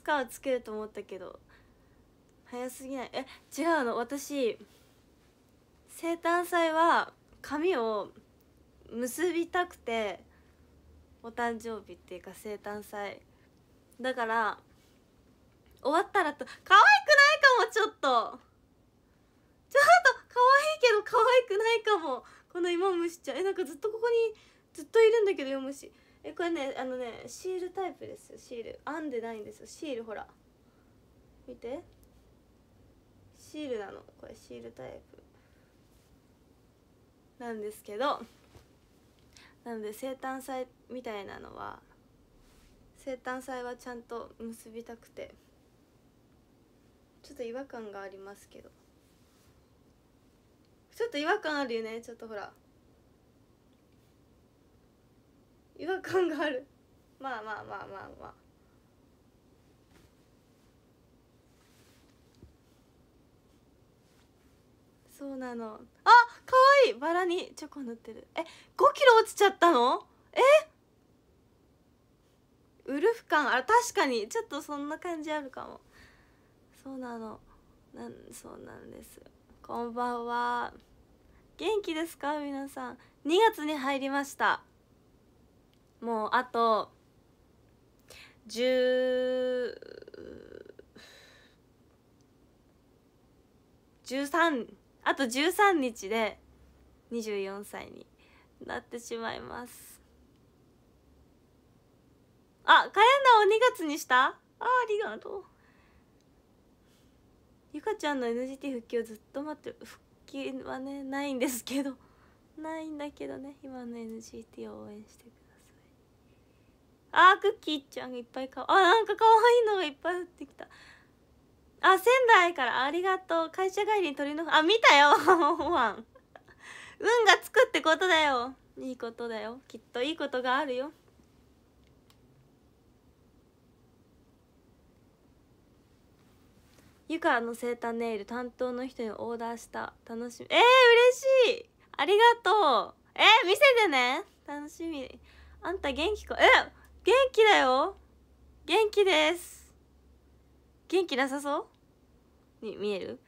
スカーつけると思ったけど早すぎないえ違うの私生誕祭は髪を結びたくてお誕生日っていうか生誕祭だから終わったらと可愛くないかもちょっとちょっと可愛いけど可愛くないかもこの芋虫ちゃんえなんかずっとここにずっといるんだけど芋虫えこれねあのねシールタイプですよシール編んでないんですよシールほら見てシールなのこれシールタイプなんですけどなので生誕祭みたいなのは生誕祭はちゃんと結びたくてちょっと違和感がありますけどちょっと違和感あるよねちょっとほら画感があるまあまあまあまあまあそうなのあ可愛いバラにチョコ塗ってるえ5キロ落ちちゃったのえウルフ感あ確かにちょっとそんな感じあるかもそうなのなんそうなんですこんばんは元気ですか皆さん2月に入りましたもうあと10 13あと13日で24歳になってしまいますあカレンダーを2月にしたあありがとうゆかちゃんの NGT 復帰をずっと待ってる復帰はねないんですけどないんだけどね今の NGT を応援してくれあークッキーちゃんがいっぱいかあなんか可愛いのがいっぱい降ってきたあ仙台からありがとう会社帰りに鳥のあ見たよホワン運がつくってことだよいいことだよきっといいことがあるよゆかのセーターネイル担当の人にオーダーした楽しみえー、嬉しいありがとうえー、見せてね楽しみあんた元気かえっ元気だよ元気です元気なさそうに見える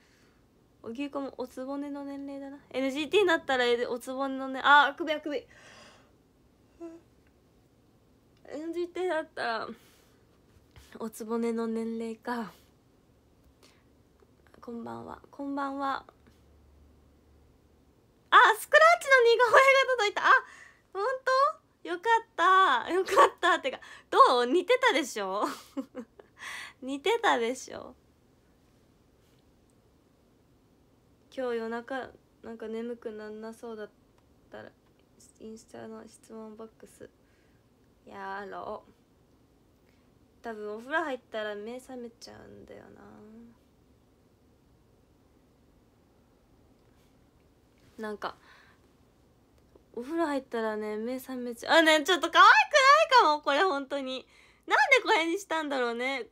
おぎゅうこもおつぼねの年齢だな NGT になったらおつぼねのねああ首あ首 NGT だったらおつぼねの年齢かこんばんはこんばんはあスクラッチの似顔絵が届いたあ本当よかったよかったってかどう似てたでしょ 似てたでしょ今日夜中なんか眠くなんなそうだったらインスタの質問ボックスやろう多分お風呂入ったら目覚めちゃうんだよななんかお風呂入ったらね目覚めちゃうあねちょっと可愛くないかもこれ本当になんでこれにしたんだろうね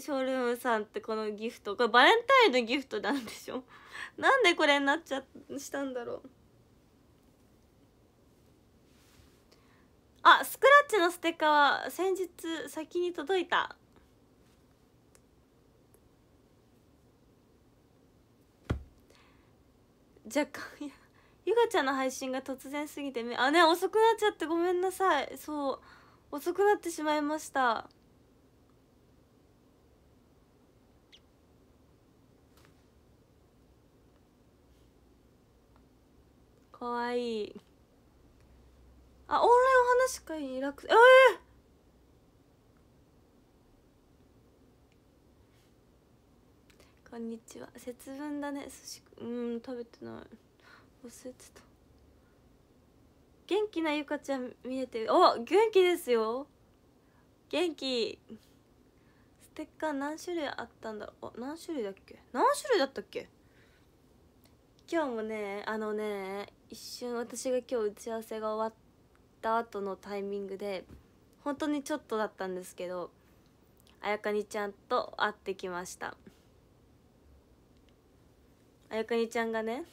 ショールームさんってこのギフトこれバレンタインのギフトなんでしょ なんでこれになっちゃしたんだろうあスクラッチのステッカーは先日先に届いた若干やゆかちゃんの配信が突然すぎてあね遅くなっちゃってごめんなさいそう遅くなってしまいましたかわいいあオンラインお話会に楽ええーこんにちは節分だね寿司うん食べてないおスてた元気なゆかちゃん見えてお元気ですよ元気ステッカー何種類あったんだろう何種類だっけ何種類だったっけ今日もねあのね一瞬私が今日打ち合わせが終わった後のタイミングで本当にちょっとだったんですけどあやかにちゃんと会ってきましたあやかにちゃんがね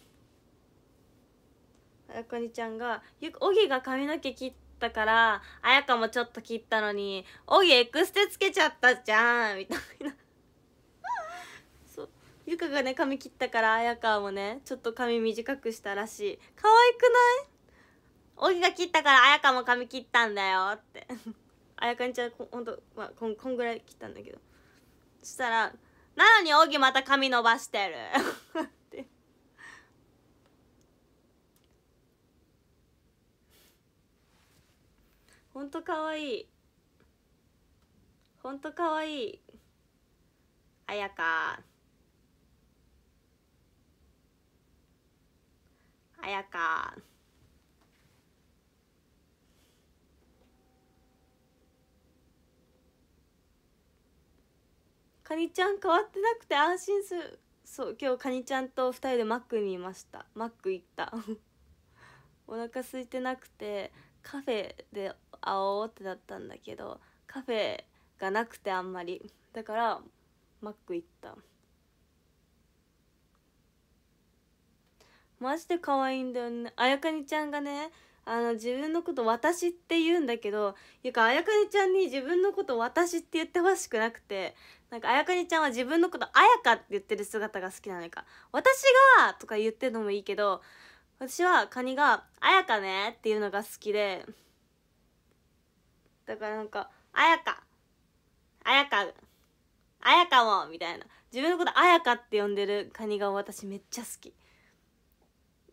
あやこにちゃんが「おぎが髪の毛切ったからあやかもちょっと切ったのにおぎエクステつけちゃったじゃん」みたいな そうゆかがね髪切ったからあやかもねちょっと髪短くしたらしい可愛くないおぎが切ったからあやかも髪切ったんだよって あやかにちゃんほんと、まあ、こんこんぐらい切ったんだけどそしたら「なのにおぎまた髪伸ばしてる ほんとかわいいほんとかわいいあやかあやかカニちゃん変わってなくて安心するそう今日カニちゃんと2人でマックにいましたマック行った お腹空いてなくてカフェで青ってなったんだけどカフェがなくてあんまりだからマック行ったマジで可愛いんだよねあやかにちゃんがねあの自分のこと「私」って言うんだけどゆかあやかにちゃんに自分のこと「私」って言ってほしくなくてなんかあやかにちゃんは自分のこと「あやか」って言ってる姿が好きなのか「私が!」とか言ってるのもいいけど私はカニが「あやかね」っていうのが好きでだからなんか「あやか」「あやか」「あやかも」みたいな自分のこと「あやか」って呼んでるカニが私めっちゃ好き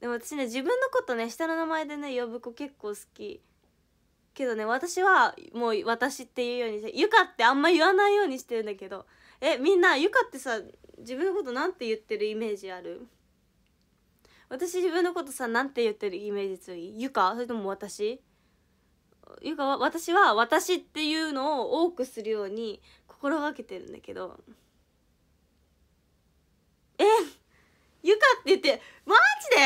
でも私ね自分のことね下の名前でね呼ぶ子結構好きけどね私はもう私っていうようにして「ゆか」ってあんま言わないようにしてるんだけどえみんなゆかってさ自分のことなんて言ってるイメージある私自分のことさなんて言ってるイメージ強いゆかそれとも私いうか私は私っていうのを多くするように心がけてるんだけどえゆかって言ってマジ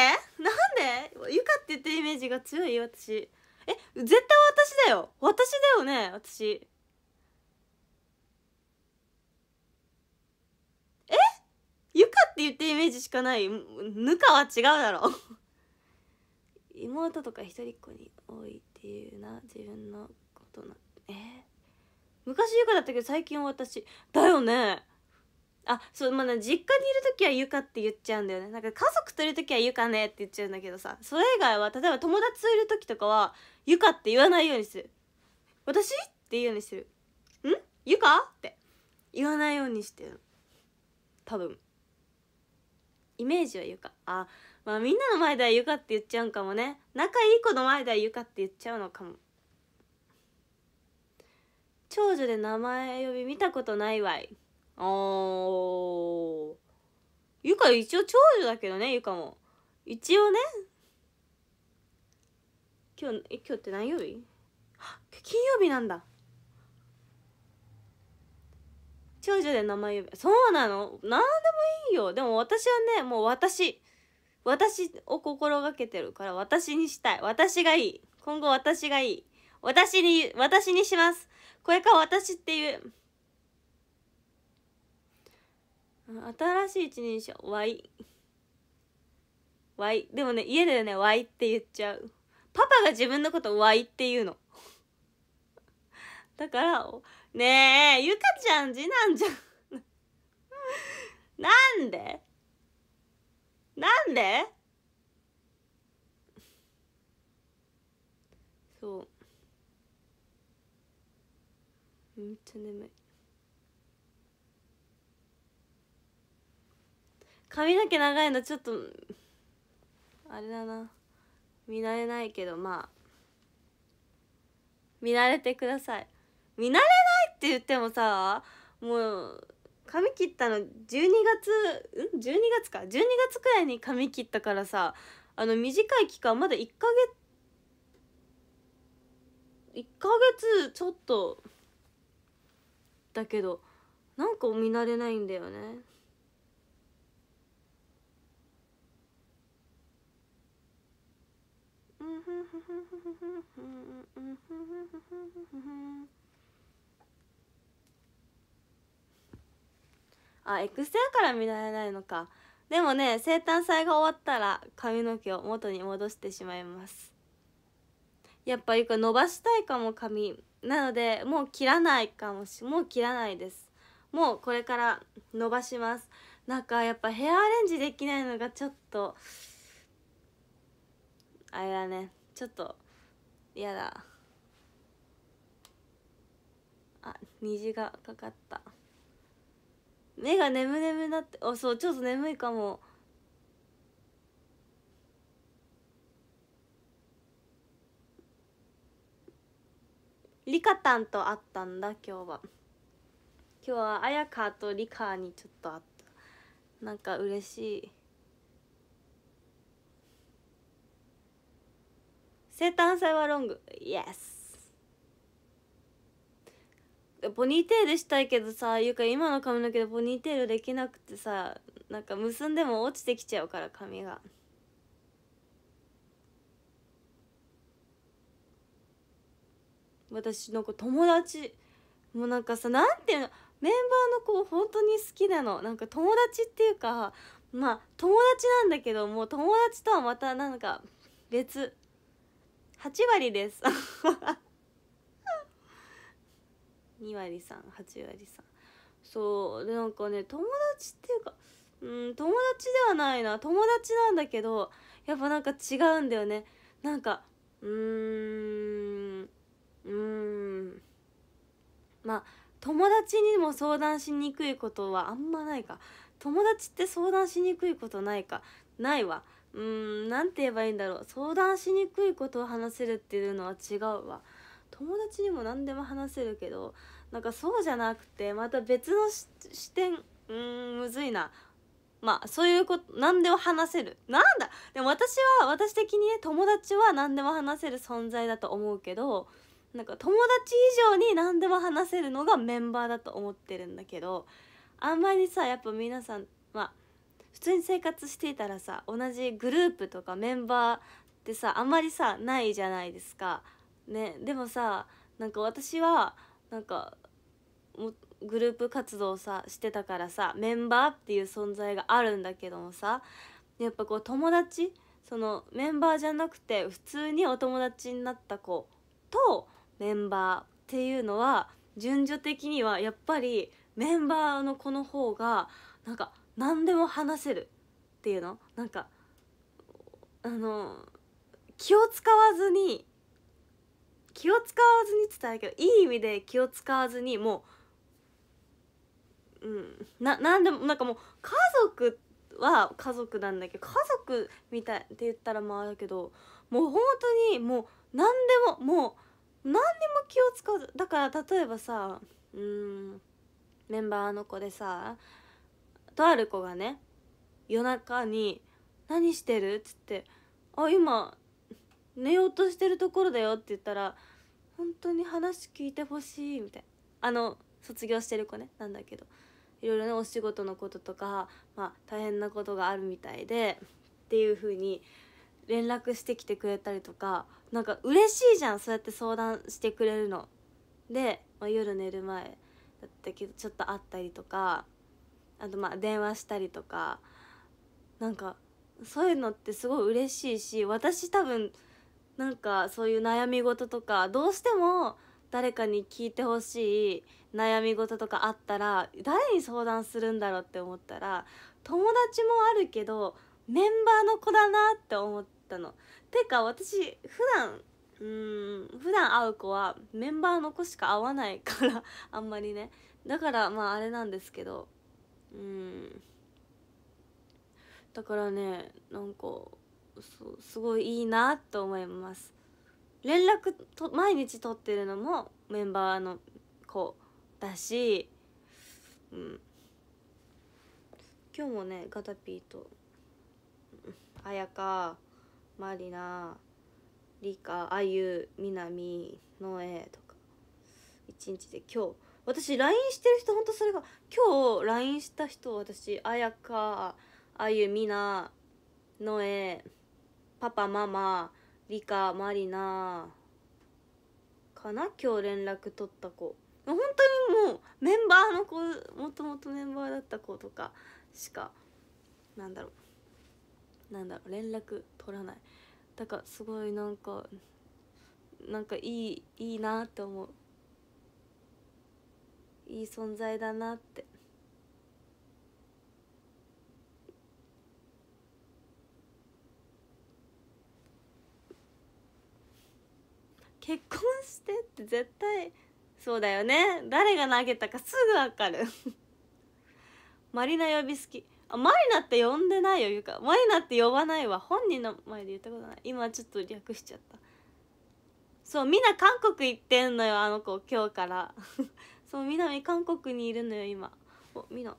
でなんでゆかって言ってるイメージが強い私え絶対私だよ私だよね私えゆかって言ってるイメージしかないぬかは違うだろ 妹とか一人っ子に多いっていうな自分のことなえー、昔ゆかだったけど最近は私だよねあそうまあ、ね、実家にいる時は「ゆか」って言っちゃうんだよねなんか家族といる時は「ゆかね」って言っちゃうんだけどさそれ以外は例えば友達といる時とかは「ゆか」って言わないようにする「私?」って言うようにする「んゆか?」って言わないようにしてる多分イメージは「ゆか」あまあみんなの前ではゆかって言っちゃうんかもね仲いい子の前ではゆかって言っちゃうのかも長女で名前呼び見たことないわいおーゆか一応長女だけどねゆかも一応ね今日え今日って何曜日金曜日なんだ長女で名前呼びそうなの何でもいいよでも私はねもう私私を心がけてるから私にしたい私がいい今後私がいい私に私にしますこれか私っていう新しい一人称 Y Y でもね家でね Y って言っちゃうパパが自分のこと Y って言うのだからねえゆかちゃん次男じゃんなんでなんでそうめっちゃ眠い髪の毛長いのちょっとあれだな見慣れないけどまあ見慣れてください見慣れないって言ってもさもう髪切ったの12月ん12月か12月くらいに髪切ったからさあの短い期間まだ1ヶ月1ヶ月ちょっとだけどなんか見慣れないんだよねうんあエクステから見られないのかでもね生誕祭が終わったら髪の毛を元に戻してしまいますやっぱか伸ばしたいかも髪なのでもう切らないかもしもう切らないですもうこれから伸ばしますなんかやっぱヘアアレンジできないのがちょっとあれだねちょっと嫌だあ虹がかかった目が眠眠なってあそうちょっと眠いかもリカタンと会ったんだ今日は今日は綾香とリカにちょっと会ったなんか嬉しい生誕祭はロングイエスポニーテールしたいけどさゆか今の髪の毛でポニーテールできなくてさなんか結んでも落ちてきちゃうから髪が。私なんか友達もうなんかさなんていうのメンバーの子本当に好きなのなんか友達っていうかまあ友達なんだけどもう友達とはまたなんか別8割です2割さん8割さんそうでなんかね友達っていうかうん友達ではないな友達なんだけどやっぱなんか違うんだよねなんかうーんうんまあ友達にも相談しにくいことはあんまないか友達って相談しにくいことないかないわうーん何て言えばいいんだろう相談しにくいことを話せるっていうのは違うわ友達にも何でも話せるけどなんかそうじゃなくてまた別の視点うんむずいなまあそういうこと何でも話せるなんだでも私は私的にね友達は何でも話せる存在だと思うけどなんか友達以上に何でも話せるのがメンバーだと思ってるんだけどあんまりさやっぱ皆さんまあ普通に生活していたらさ同じグループとかメンバーってさあんまりさないじゃないですかねでもさなんか私はなんかグループ活動さしてたからさメンバーっていう存在があるんだけどもさやっぱこう友達そのメンバーじゃなくて普通にお友達になった子とメンバーっていうのは順序的にはやっぱりメンバーの子の方がなんか何でも話せるっていうのなんかあの気を使わずに気を使わずにって言ったらけどいい意味で気を使わずにもううんななんでもなんかもう家族は家族なんだけど家族みたいって言ったらまあだけどもう本当にもう何でももう何にも気を使わずだから例えばさうんメンバーの子でさとある子がね夜中に「何してる?」っつって「あ今寝ようとしてるところだよって言ったら本当に話聞いてほしいみたいなあの卒業してる子ねなんだけどいろいろねお仕事のこととか、まあ、大変なことがあるみたいでっていう風に連絡してきてくれたりとかなんか嬉しいじゃんそうやって相談してくれるの。で、まあ、夜寝る前だったけどちょっと会ったりとかあとまあ電話したりとかなんかそういうのってすごい嬉しいし私多分。なんかそういう悩み事とかどうしても誰かに聞いてほしい悩み事とかあったら誰に相談するんだろうって思ったら友達もあるけどメンバーの子だなって思ったの。てか私普段うん普段会う子はメンバーの子しか会わないから あんまりねだからまああれなんですけどうんだからねなんかそうすごいいいなと思います連絡と毎日取ってるのもメンバーの子だし、うん、今日もねガタピーと綾香まりなりかあゆみなみのえとか一日で今日私 LINE してる人ほんとそれが今日 LINE した人私綾香あゆみなのえパパママリカマリナかな今日連絡取った子本当にもうメンバーの子もともとメンバーだった子とかしかなんだろうなんだろう連絡取らないだからすごいなんかなんかいいいいなって思ういい存在だなって結婚してって絶対そうだよね誰が投げたかすぐわかる マリナ呼び好きあマリナって呼んでないよゆかマリナって呼ばないわ本人の前で言ったことない今ちょっと略しちゃったそうみんな韓国行ってんのよあの子今日から そう南韓国にいるのよ今おみな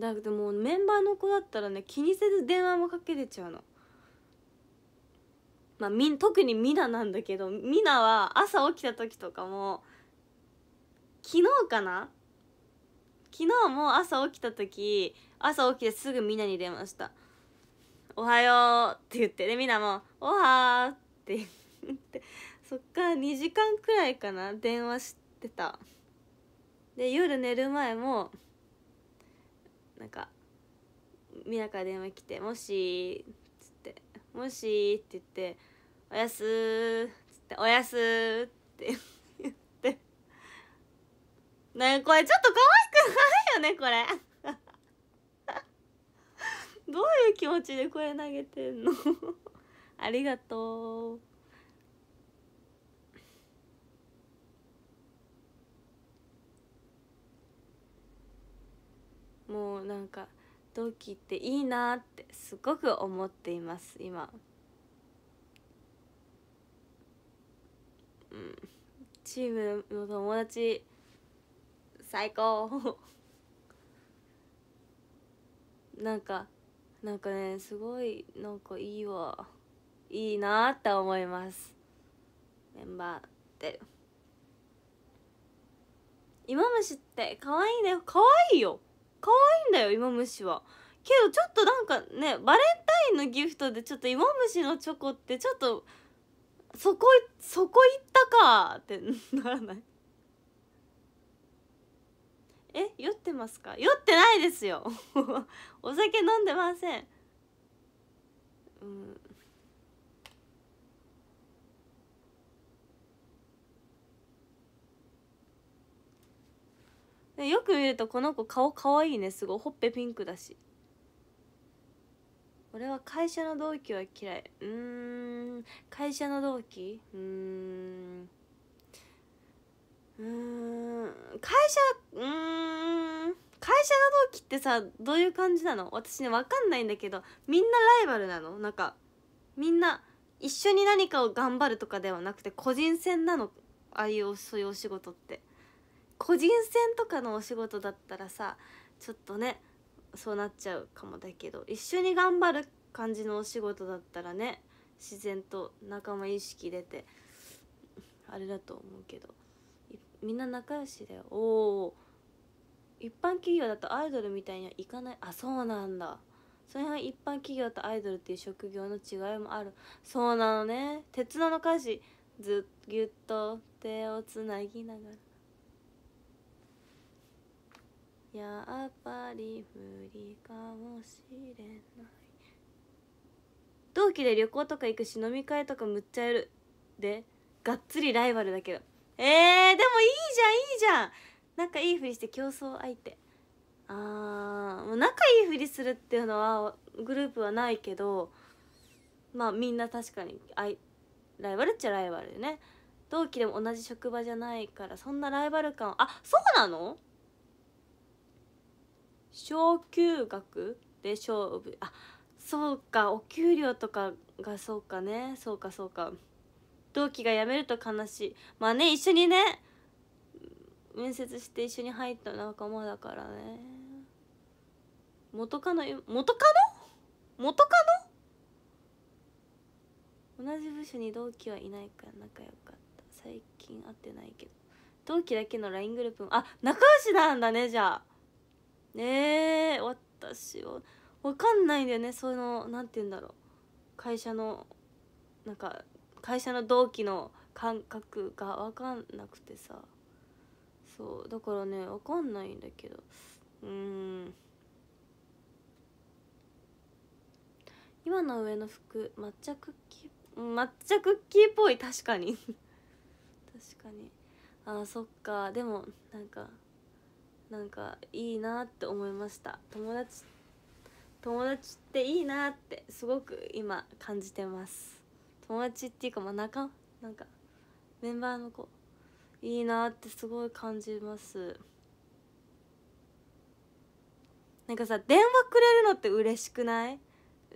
だけどもうメンバーの子だったらね気にせず電話もかけれちゃうのまあみ特にミナなんだけどミナは朝起きた時とかも昨日かな昨日も朝起きた時朝起きてすぐミナに電話した「おはよう」って言ってねミナも「おはー」って言ってそっから2時間くらいかな電話してたで夜寝る前もなんかみなから電話来て「もし」っつって「もし」って言って「おやすっつって「おやすって言ってねこれちょっと可愛くないよねこれどういう気持ちで声投げてんのありがとうもうなんか同期っていいなってすごく思っています今うんチームの友達最高 なんかなんかねすごいなんかいいわいいなって思いますメンバーってイマムシって可愛いね可愛いよ可愛いんだよ芋虫はけどちょっとなんかねバレンタインのギフトでちょっと芋虫のチョコってちょっとそこそこ行ったかってならないえ酔ってますか酔ってないですよ お酒飲んでませんうんよく見るとこの子顔かわいいねすごいほっぺピンクだし俺は会社の同期は嫌いうん会社の同期うんうん会社うん会社の同期ってさどういう感じなの私ね分かんないんだけどみんなライバルなのなんかみんな一緒に何かを頑張るとかではなくて個人戦なのああいうそういうお仕事って個人戦とかのお仕事だったらさちょっとねそうなっちゃうかもだけど一緒に頑張る感じのお仕事だったらね自然と仲間意識出てあれだと思うけどみんな仲良しだよおお一般企業だとアイドルみたいにはいかないあそうなんだその辺一般企業とアイドルっていう職業の違いもあるそうなのね鉄道の歌詞ずっぎゅっと手をつなぎながらやっぱり無理かもしれない同期で旅行とか行くし飲み会とかむっちゃやるでがっつりライバルだけどえー、でもいいじゃんいいじゃん仲いいふりして競争相手あーもう仲いいふりするっていうのはグループはないけどまあみんな確かにあいライバルっちゃライバルよね同期でも同じ職場じゃないからそんなライバル感あそうなの昇給額で勝負あそうかお給料とかがそうかねそうかそうか同期が辞めると悲しいまあね一緒にね面接して一緒に入った仲間だからね元カノ元カノ元カノ同じ部署に同期はいないから仲良かった最近会ってないけど同期だけの LINE グループもあ仲良しなんだねじゃあねえ私は分かんないんだよねその何て言うんだろう会社のなんか会社の同期の感覚が分かんなくてさそうだからね分かんないんだけどうん今の上の服抹茶クッキー抹茶クッキーっぽい確かに 確かにあーそっかでもなんかなんかいいなって思いました友達友達っていいなってすごく今感じてます友達っていうかまあ仲なんかメンバーの子いいなってすごい感じますなんかさ電話くれるのって嬉しくない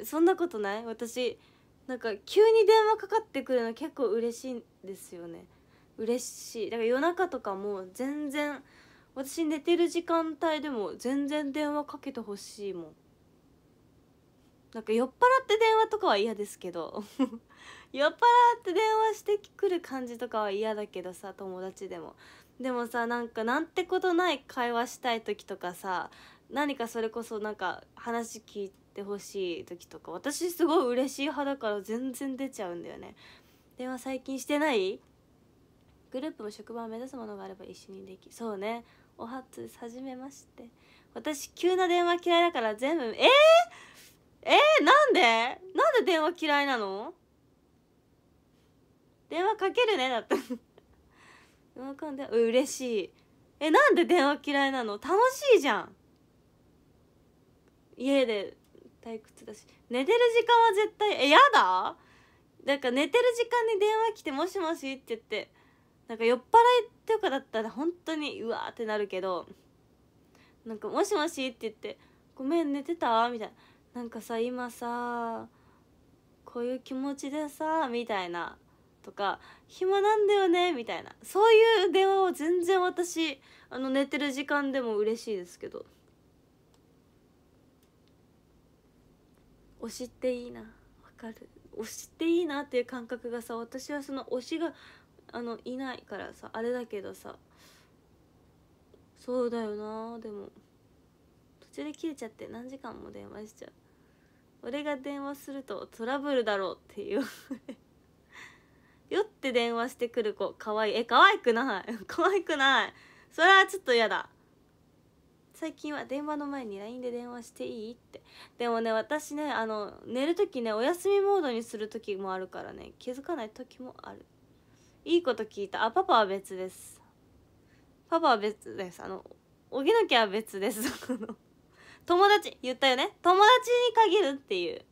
そんなことない私なんか急に電話かかってくるの結構嬉しいんですよね嬉しいだから夜中とかも全然私寝てる時間帯でも全然電話かけてほしいもんなんか酔っ払って電話とかは嫌ですけど 酔っ払って電話してくる感じとかは嫌だけどさ友達でもでもさなんかなんてことない会話したい時とかさ何かそれこそなんか話聞いてほしい時とか私すごい嬉しい派だから全然出ちゃうんだよね電話最近してないグループも職場を目指すものがあれば一緒にできそうねおはつはじめまして私急な電話嫌いだから全部えー、えー、なんでなんで電話嫌いなの電話かけるねだって喜んで嬉しいえなんで電話嫌いなの楽しいじゃん家で退屈だし寝てる時間は絶対えやだだから寝てる時間に電話来て「もしもし」って言ってなんか酔っ払いとかだったら本当にうわーってなるけどなんか「もしもし」って言って「ごめん寝てた?」みたいななんかさ今さこういう気持ちでさみたいなとか「暇なんだよね」みたいなそういう電話を全然私あの寝てる時間でも嬉しいですけど推しっていいなわかる推しっていいなっていう感覚がさ私はその推しがあのいないからさあれだけどさそうだよなでも途中で切れちゃって何時間も電話しちゃう俺が電話するとトラブルだろうっていう 酔って電話してくる子かわいいえ可愛くない 可愛くないそれはちょっと嫌だ最近は電話の前に LINE で電話していいってでもね私ねあの寝る時ねお休みモードにする時もあるからね気づかない時もあるいいこと聞いたあパパは別ですパパは別ですあのおぎのきは別です 友達言ったよね友達に限るっていう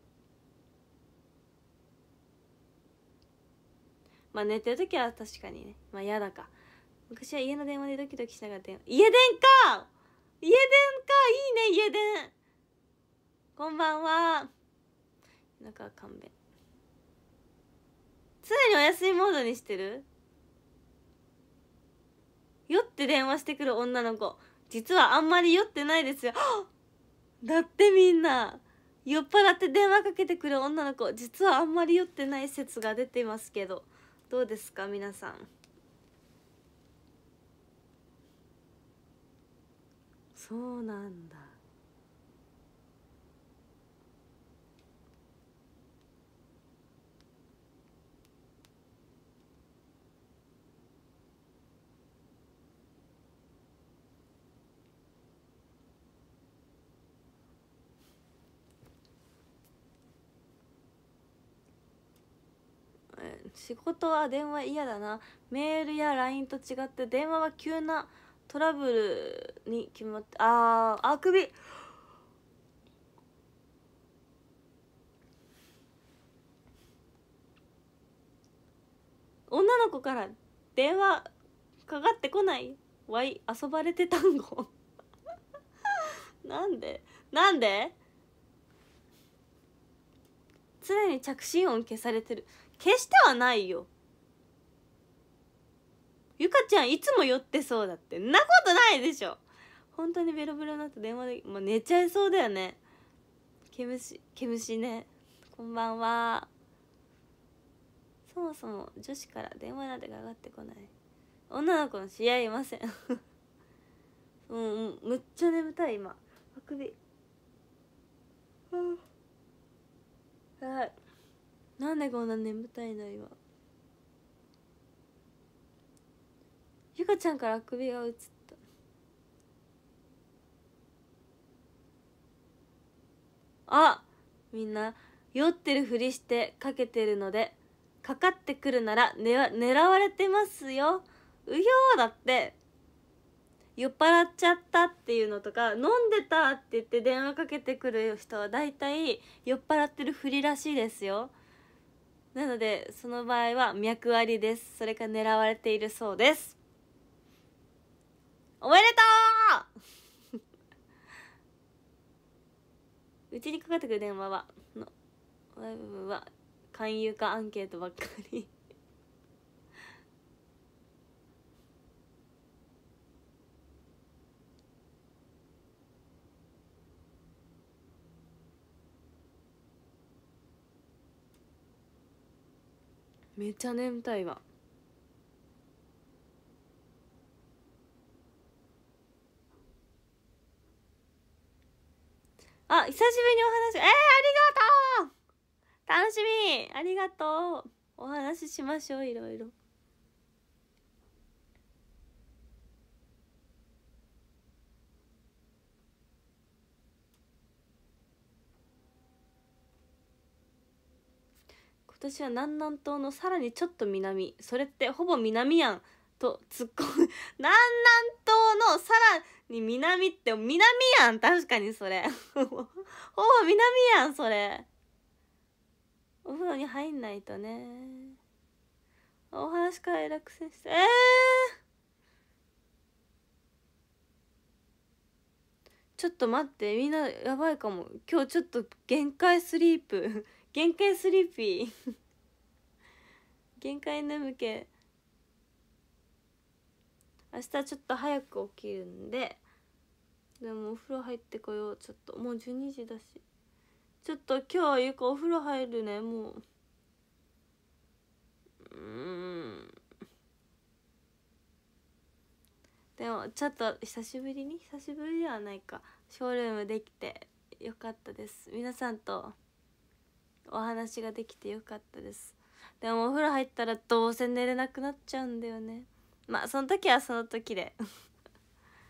まあ寝てる時は確かにねまあ嫌だか昔は家の電話でドキドキしながら電話家電か家電かいいね家電こんばんはなんか勘弁にお休みモードにしてる酔って電話してくる女の子実はあんまり酔ってないですよだってみんな酔っ払って電話かけてくる女の子実はあんまり酔ってない説が出ていますけどどうですか皆さんそうなんだ仕事は電話嫌だなメールや LINE と違って電話は急なトラブルに決まってあーあくび女の子から電話かかってこないわい遊ばれてんご なんでなんで常に着信音消されてる消してはないよゆかちゃんいつも酔ってそうだってんなことないでしょ本当にベロベロになって電話でもう寝ちゃいそうだよね毛虫毛虫ねこんばんはそもそも女子から電話なんてかかってこない女の子の試合いいません うんむっちゃ眠たい今あくびはいなんでこんな眠たいの今ゆかちゃんからあくびが映ったあみんな酔ってるふりしてかけてるのでかかってくるなら、ね、狙われてますようひょーだって酔っ払っちゃったっていうのとか飲んでたって言って電話かけてくる人は大体酔っ払ってるふりらしいですよなのでその場合は脈ありですそれが狙われているそうですおめでとう うちにかかってくる電話はの部分は勧誘かアンケートばっかりめっちゃ眠たいわあ久しぶりにお話えー、ありがとう楽しみありがとうお話ししましょういろいろ私は南南東のさらにちょっと南それってほぼ南やんと突っ込む 南南東のさらに南って南やん確かにそれ ほぼ南やんそれお風呂に入んないとねお話から落選してええーちょっと待ってみんなやばいかも今日ちょっと限界スリープ限界スリーピー限界眠気明日ちょっと早く起きるんででもお風呂入ってこようちょっともう12時だしちょっと今日ゆかお風呂入るねもううんでもちょっと久しぶりに久しぶりではないかショールームできてよかったです皆さんとお話ができてよかったですでもお風呂入ったらどうせ寝れなくなっちゃうんだよねまあその時はその時で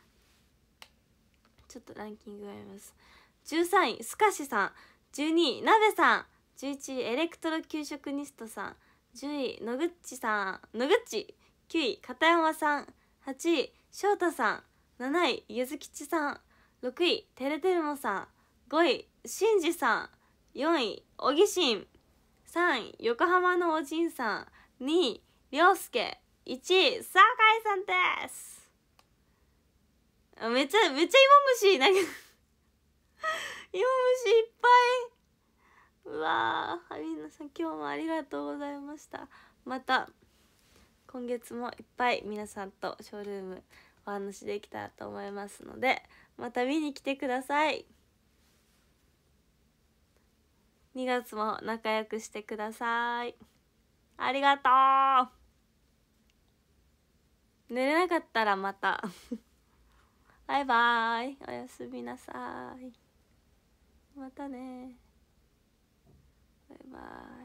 ちょっとランキングがあります13位すかしさん12位なべさん11位エレクトロ給食ニストさん10位野口さん野口9位片山さん8位翔太さん7位ゆずきちさん6位てるてるもさん5位しんじさん4位小木新3位横浜のおじんさん2位涼介1位酒井さんですめっちゃめっちゃ芋虫なんか 芋虫いっぱいうわーみんなさん今日もありがとうございましたまた今月もいっぱい皆さんとショールームお話できたらと思いますのでまた見に来てください。2月も仲良くしてくださいありがとう寝れなかったらまた バイバイおやすみなさいまたねバイバイ